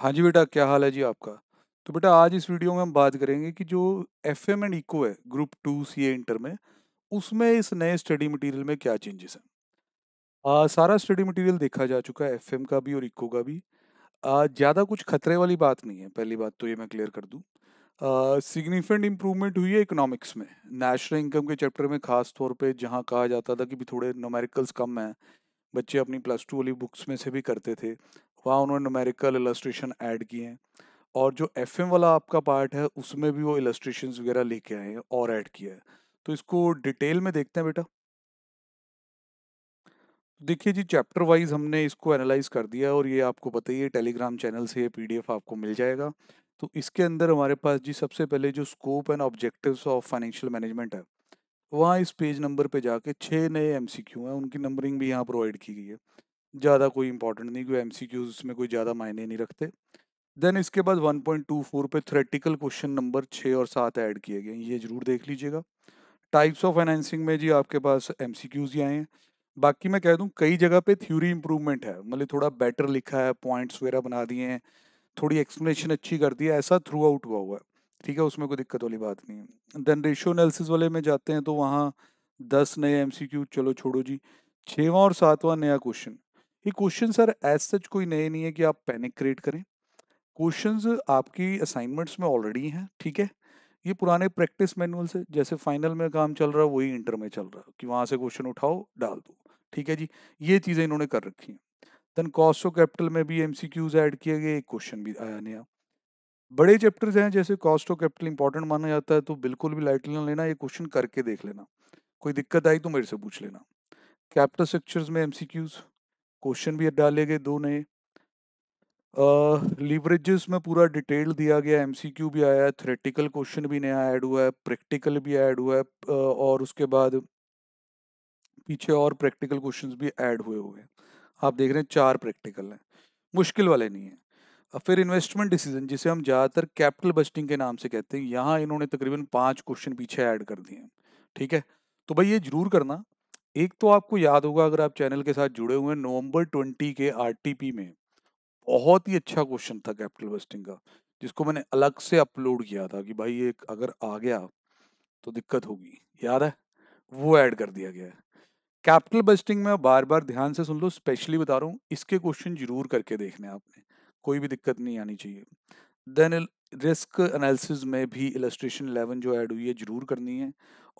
हाँ जी बेटा क्या हाल है जी आपका तो बेटा आज इस वीडियो में हम बात करेंगे कि जो एफ एम एंड इको है group two C A inter में उसमें इस नए स्टडी मटेरियल में क्या चेंजेस हैं सारा स्टडी मटेरियल देखा जा चुका है एफ का भी और इको का भी ज़्यादा कुछ खतरे वाली बात नहीं है पहली बात तो ये मैं क्लियर कर दूँ सिग्निफिकेंट इम्प्रूवमेंट हुई है इकोनॉमिक्स में नेशनल इनकम के चैप्टर में खास तौर पे जहाँ कहा जाता था कि भी थोड़े नोमेरिकल्स कम हैं बच्चे अपनी प्लस टू वाली बुक्स में से भी करते थे वहाँ उन्होंने न्यूमेरिकल इलस्ट्रेशन ऐड किए हैं और जो एफ वाला आपका पार्ट है उसमें भी वो इलस्ट्रेशन वगैरह लेके आए हैं और ऐड किया है तो इसको डिटेल में देखते हैं बेटा देखिए जी चैप्टर वाइज हमने इसको एनालाइज कर दिया और ये आपको बताइए टेलीग्राम चैनल से ये पीडीएफ आपको मिल जाएगा तो इसके अंदर हमारे पास जी सबसे पहले जो scope and objectives of financial management है वहाँ इस पेज नंबर पे जाके छः नए एमसीक्यू हैं उनकी नंबरिंग भी यहाँ प्रोवाइड की गई है ज़्यादा कोई इंपॉर्टेंट नहीं क्योंकि एमसीक्यूज में कोई ज़्यादा मायने नहीं रखते देन इसके बाद 1.24 पे थ्रेटिकल क्वेश्चन नंबर छः और सात ऐड किए गए ये जरूर देख लीजिएगा टाइप्स ऑफ फाइनेंसिंग में जी आपके पास एम सी क्यूज ही आए हैं बाकी मैं कह दूँ कई जगह पर थ्यूरी इंप्रूवमेंट है मतलब थोड़ा बेटर लिखा है पॉइंट्स वगैरह बना दिए हैं थोड़ी एक्सप्लेनेशन अच्छी कर दी है ऐसा थ्रू आउट हुआ हुआ है ठीक है उसमें कोई दिक्कत वाली बात नहीं है देन रेशियो एनालिसिस वाले में जाते हैं तो वहाँ दस नए एम चलो छोड़ो जी छवा और सातवां नया क्वेश्चन ये क्वेश्चन सर एज सच कोई नए नहीं है कि आप पैनिक क्रिएट करें क्वेश्चन आपकी असाइनमेंट्स में ऑलरेडी हैं ठीक है ये पुराने प्रैक्टिस मैनुअल से जैसे फाइनल में काम चल रहा है वही इंटर में चल रहा है कि वहां से क्वेश्चन उठाओ डाल दो ठीक है जी ये चीजें इन्होंने कर रखी हैं देन कॉस्ट ऑफ कैपिटल में भी एमसीक्यूज ऐड किए गए एक क्वेश्चन भी आया नया बड़े चैप्टर्स हैं जैसे कॉस्ट ऑफ कैपिटल इंपॉर्टेंट माना जाता है तो बिल्कुल भी लाइटली ना लेना ये क्वेश्चन करके देख लेना कोई दिक्कत आई तो मेरे से पूछ लेना कैपिटल स्ट्रक्चर्स में एमसीक्यूज क्वेश्चन भी डाले गए दो नए uh, में पूरा डिटेल दिया गया एमसीक्यू भी आया है थ्रेटिकल क्वेश्चन भी नया ऐड हुआ है प्रैक्टिकल भी ऐड हुआ है और उसके बाद पीछे और प्रैक्टिकल क्वेश्चंस भी ऐड हुए हुए हैं आप देख रहे हैं चार प्रैक्टिकल हैं मुश्किल वाले नहीं है फिर इन्वेस्टमेंट डिसीजन जिसे हम ज़्यादातर कैपिटल बस्टिंग के नाम से कहते हैं यहाँ इन्होंने तकरीबन पाँच क्वेश्चन पीछे ऐड कर दिए हैं ठीक है तो भाई ये जरूर करना एक तो आपको याद होगा अगर आप चैनल के साथ जुड़े हुए हैं नवंबर 20 के आरटीपी में बहुत ही अच्छा क्वेश्चन था कैपिटल वेस्टिंग का जिसको मैंने अलग से अपलोड किया था कि भाई ये अगर आ गया तो दिक्कत होगी याद है वो ऐड कर दिया गया है कैपिटल बस्टिंग में बार बार ध्यान से सुन लो स्पेशली बता रहा हूँ इसके क्वेश्चन जरूर करके देखने आपने कोई भी दिक्कत नहीं आनी चाहिए देन रिस्क एनालिसिस में भी इलस्ट्रेशन एलेवन जो ऐड हुई है जरूर करनी है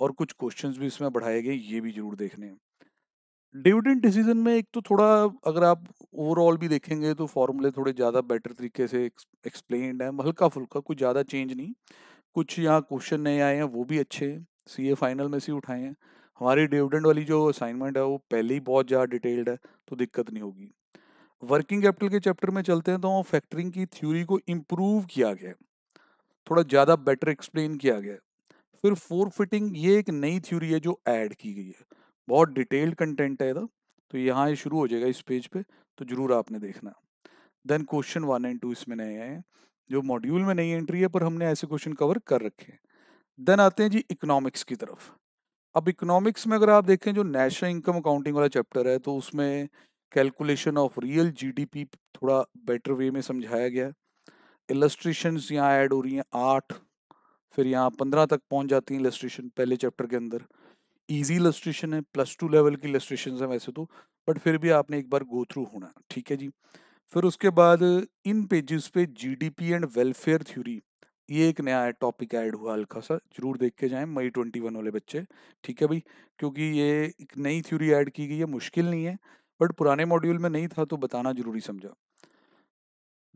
और कुछ क्वेश्चंस भी इसमें बढ़ाए गए ये भी जरूर देखने हैं डिविडेंड डिसीजन में एक तो थोड़ा अगर आप ओवरऑल भी देखेंगे तो फॉर्मूले थोड़े ज़्यादा बेटर तरीके से एक्सप्लेन है हल्का फुल्का कुछ ज़्यादा चेंज नहीं कुछ यहाँ क्वेश्चन नए आए हैं वो भी अच्छे हैं सी फाइनल में से उठाए हैं हमारी डिविडेंड वाली जो असाइनमेंट है वो पहले ही बहुत ज़्यादा डिटेल्ड है तो दिक्कत नहीं होगी वर्किंग कैपिटल के चैप्टर में चलते हैं तो फैक्टरिंग की थ्योरी को इम्प्रूव किया गया थोड़ा ज़्यादा बेटर एक्सप्लेन किया गया फिर फोर फिटिंग ये एक नई थ्योरी है जो ऐड की गई है बहुत डिटेल्ड कंटेंट है था तो यहाँ ये शुरू हो जाएगा इस पेज पे तो ज़रूर आपने देखना then question one and two इसमें नए आए जो मॉड्यूल में नई एंट्री है पर हमने ऐसे क्वेश्चन कवर कर रखे हैं देन आते हैं जी इकोनॉमिक्स की तरफ अब इकोनॉमिक्स में अगर आप देखें जो नेशनल इनकम अकाउंटिंग वाला चैप्टर है तो उसमें कैलकुलेशन ऑफ रियल जीडीपी थोड़ा बेटर वे में समझाया गया है इलस्ट्रेशंस यहाँ ऐड हो रही हैं आठ फिर यहाँ पंद्रह तक पहुँच जाती हैं इलस्ट्रेशन पहले चैप्टर के अंदर ईजी इलस्ट्रेशन है प्लस टू लेवल की इलस्ट्रेशन है वैसे तो बट फिर भी आपने एक बार गो थ्रू होना ठीक है जी फिर उसके बाद इन पेजेस पे जीडीपी एंड वेलफेयर थ्योरी ये एक नया टॉपिक ऐड हुआ हल्का सा जरूर देख के जाएं मई ट्वेंटी वन वाले बच्चे ठीक है भाई क्योंकि ये एक नई थ्योरी ऐड की गई है मुश्किल नहीं है बट पुराने मॉड्यूल में नहीं था तो बताना जरूरी समझा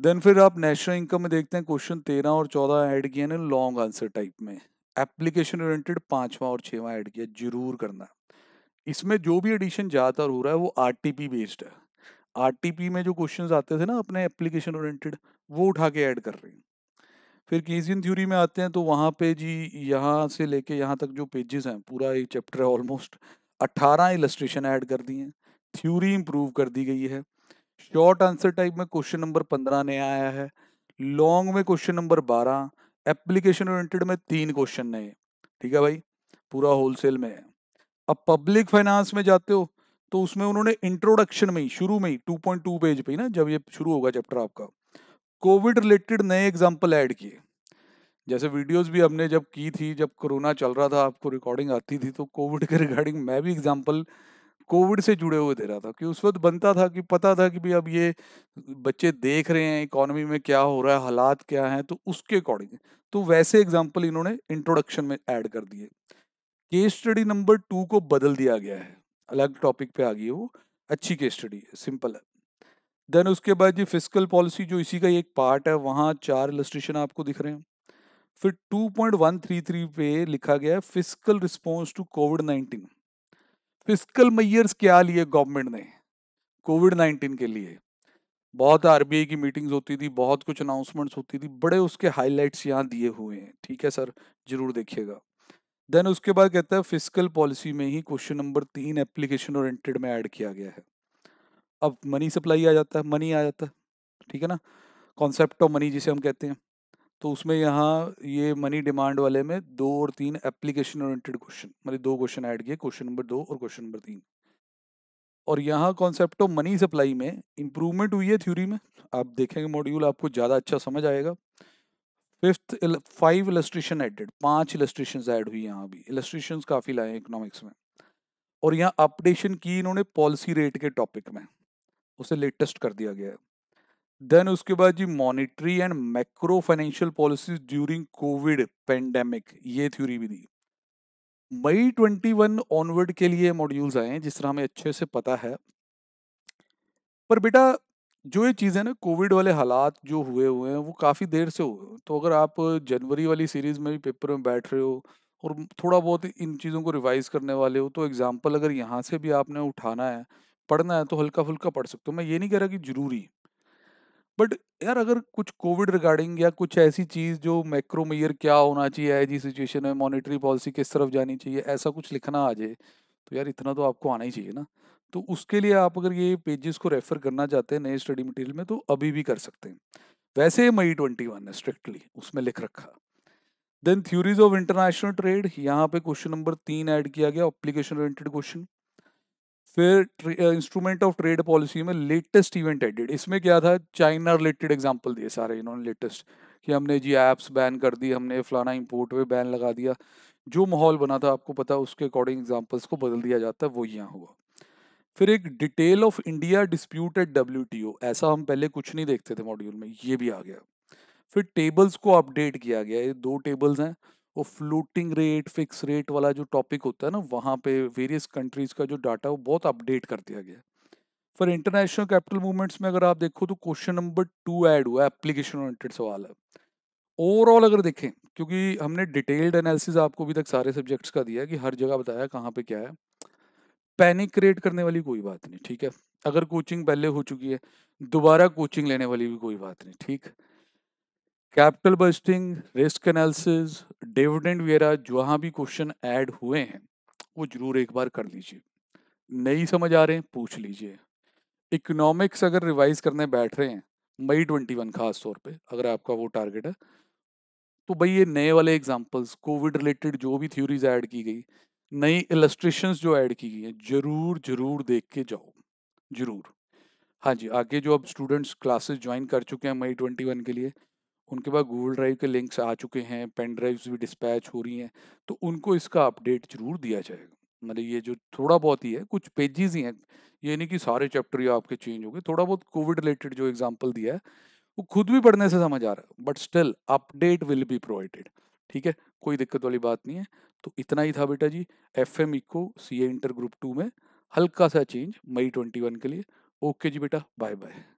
देन फिर आप नेशनल इनकम में देखते हैं क्वेश्चन तेरह और चौदह ऐड किया ना लॉन्ग आंसर टाइप में एप्लीकेशन ओरिएंटेड पांचवा और छवा ऐड किया जरूर करना इसमें जो भी एडिशन ज़्यादातर हो रहा है वो आर बेस्ड है आर में जो क्वेश्चन आते थे ना अपने एप्लीकेशन ओरिएंटेड वो उठा के ऐड कर रहे हैं फिर केजियन थ्योरी में आते हैं तो वहाँ पे जी यहाँ से लेके यहाँ तक जो पेजेस हैं पूरा एक चैप्टर है ऑलमोस्ट 18 इलस्ट्रेशन ऐड कर दिए हैं थ्योरी इंप्रूव कर दी गई है शॉर्ट आंसर टाइप में क्वेश्चन नंबर पंद्रह नया आया है लॉन्ग में क्वेश्चन नंबर बारह एप्लीकेशन ओरिएंटेड में तीन क्वेश्चन नए ठीक है भाई पूरा होलसेल में है अब पब्लिक फाइनेंस में जाते हो तो उसमें उन्होंने इंट्रोडक्शन में ही शुरू में ही टू पेज पे ना जब ये शुरू होगा चैप्टर आपका कोविड रिलेटेड नए एग्जाम्पल ऐड किए जैसे वीडियोस भी हमने जब की थी जब कोरोना चल रहा था आपको रिकॉर्डिंग आती थी तो कोविड के रिगार्डिंग मैं भी एग्जाम्पल कोविड से जुड़े हुए दे रहा था कि उस वक्त बनता था कि पता था कि भी अब ये बच्चे देख रहे हैं इकोनॉमी में क्या हो रहा है हालात क्या हैं तो उसके अकॉर्डिंग तो वैसे एग्जाम्पल इन्होंने इंट्रोडक्शन में ऐड कर दिए केस स्टडी नंबर टू को बदल दिया गया है अलग टॉपिक पे आ गई है वो अच्छी केस स्टडी है सिंपल है देन उसके बाद जी फिजिकल पॉलिसी जो इसी का एक पार्ट है वहाँ चार इलस्ट्रेशन आपको दिख रहे हैं फिर टू पे लिखा गया है physical response to COVID nineteen physical measures क्या लिए गवर्नमेंट ने कोविड नाइन्टीन के लिए बहुत आरबीआई की मीटिंग्स होती थी बहुत कुछ अनाउंसमेंट्स होती थी बड़े उसके हाईलाइट्स यहाँ दिए हुए हैं ठीक है सर जरूर देखिएगा देन उसके बाद कहता है फिजिकल पॉलिसी में ही क्वेश्चन नंबर तीन एप्लीकेशन ओरिएंटेड में ऐड किया गया है अब मनी सप्लाई आ जाता है मनी आ जाता है ठीक है ना कॉन्सेप्ट ऑफ मनी जिसे हम कहते हैं तो उसमें यहाँ ये मनी डिमांड वाले में दो और तीन एप्लीकेशन ओरिएंटेड क्वेश्चन मतलब दो क्वेश्चन ऐड किए क्वेश्चन नंबर दो और क्वेश्चन नंबर तीन और यहाँ कॉन्सेप्ट ऑफ मनी सप्लाई में इम्प्रूवमेंट हुई है थ्योरी में आप देखेंगे मॉड्यूल आपको ज़्यादा अच्छा समझ आएगा फिफ्थ फाइव इलस्ट्रेशन एडेड पाँच इलस्ट्रेशन ऐड हुई यहाँ भी इलस्ट्रेशन काफ़ी लाए इकोनॉमिक्स में और यहाँ अपडेशन की इन्होंने पॉलिसी रेट के टॉपिक में उसे लेटेस्ट कर दिया गया है देन उसके बाद जी monetary and macro financial policies during COVID pandemic ये थ्योरी भी दी मई 21 ऑनवर्ड के लिए मॉड्यूल्स आए हैं जिस तरह हमें अच्छे से पता है पर बेटा जो ये चीज़ें ना कोविड वाले हालात जो हुए हुए हैं वो काफ़ी देर से हुए तो अगर आप जनवरी वाली सीरीज़ में भी पेपर में बैठ रहे हो और थोड़ा बहुत इन चीज़ों को रिवाइज करने वाले हो तो एग्जाम्पल अगर यहाँ से भी आपने उठाना है पढ़ना है तो हल्का फुल्का पढ़ सकते हो मैं ये नहीं कह रहा कि ज़रूरी बट यार अगर कुछ कोविड रिगार्डिंग या कुछ ऐसी चीज जो मैक्रो मेयर क्या होना चाहिए ऐसी सिचुएशन में मॉनेटरी पॉलिसी किस तरफ जानी चाहिए ऐसा कुछ लिखना आ जाए तो यार इतना तो आपको आना ही चाहिए ना तो उसके लिए आप अगर ये पेजेस को रेफर करना चाहते हैं नए स्टडी मटेरियल में तो अभी भी कर सकते हैं वैसे मई ट्वेंटी वन है स्ट्रिक्टली उसमें लिख रखा then theories of international trade यहाँ पे क्वेश्चन नंबर तीन ऐड किया गया ऑप्लीकेशन रिलेटेड क्वेश्चन फिर इंस्ट्रूमेंट ऑफ ट्रेड पॉलिसी में लेटेस्ट इवेंट एडेड इसमें क्या था चाइना रिलेटेड एग्जाम्पल दिए सारे इन्होंने लेटेस्ट कि हमने जी ऐप्स बैन कर दी हमने फलाना इम्पोर्ट पे बैन लगा दिया जो माहौल बना था आपको पता उसके अकॉर्डिंग एग्जाम्पल्स को बदल दिया जाता है वो यहाँ हुआ फिर एक detail of India dispute at W ऐसा हम पहले कुछ नहीं देखते थे मॉड्यूल में ये भी आ गया फिर टेबल्स को अपडेट किया गया ये दो टेबल्स हैं वो फ्लोटिंग रेट फिक्स रेट वाला जो टॉपिक होता है ना वहाँ पे वेरियस कंट्रीज का जो डाटा वो बहुत अपडेट कर दिया गया फॉर इंटरनेशनल कैपिटल मूवमेंट्स में अगर आप देखो तो क्वेश्चन नंबर टू ऐड हुआ है एप्लीकेशन ओरिएंटेड सवाल है ओवरऑल अगर देखें क्योंकि हमने डिटेल्ड एनालिसिस आपको अभी तक सारे सब्जेक्ट्स का दिया है कि हर जगह बताया कहाँ पे क्या है पैनिक क्रिएट करने वाली कोई बात नहीं ठीक है अगर कोचिंग पहले हो चुकी है दोबारा कोचिंग लेने वाली भी कोई बात नहीं ठीक capital budgeting risk analysis dividend वगैरह जहाँ भी क्वेश्चन ऐड हुए हैं वो जरूर एक बार कर लीजिए नहीं समझ आ रहे हैं पूछ लीजिए इकोनॉमिक्स अगर रिवाइज करने बैठ रहे हैं मई ट्वेंटी वन खास तौर पे अगर आपका वो टारगेट है तो भाई ये नए वाले एग्जांपल्स कोविड रिलेटेड जो भी थ्योरीज ऐड की गई नई इलस्ट्रेशन जो ऐड की गई हैं जरूर जरूर देख के जाओ जरूर हाँ जी आगे जो अब स्टूडेंट्स क्लासेस ज्वाइन कर चुके हैं मई ट्वेंटी के लिए उनके पास गूगल ड्राइव के लिंक्स आ चुके हैं पेन ड्राइव्स भी डिस्पैच हो रही हैं तो उनको इसका अपडेट जरूर दिया जाएगा मतलब ये जो थोड़ा बहुत ही है कुछ पेजेस ही हैं ये नहीं कि सारे चैप्टर ही आपके चेंज हो गए थोड़ा बहुत कोविड रिलेटेड जो एग्जाम्पल दिया है वो खुद भी पढ़ने से समझ आ रहा है but still update will be provided ठीक है कोई दिक्कत वाली बात नहीं है तो इतना ही था बेटा जी F M eco C A inter group two में हल्का सा चेंज मई ट्वेंटी वन के लिए ओके जी बेटा बाय बाय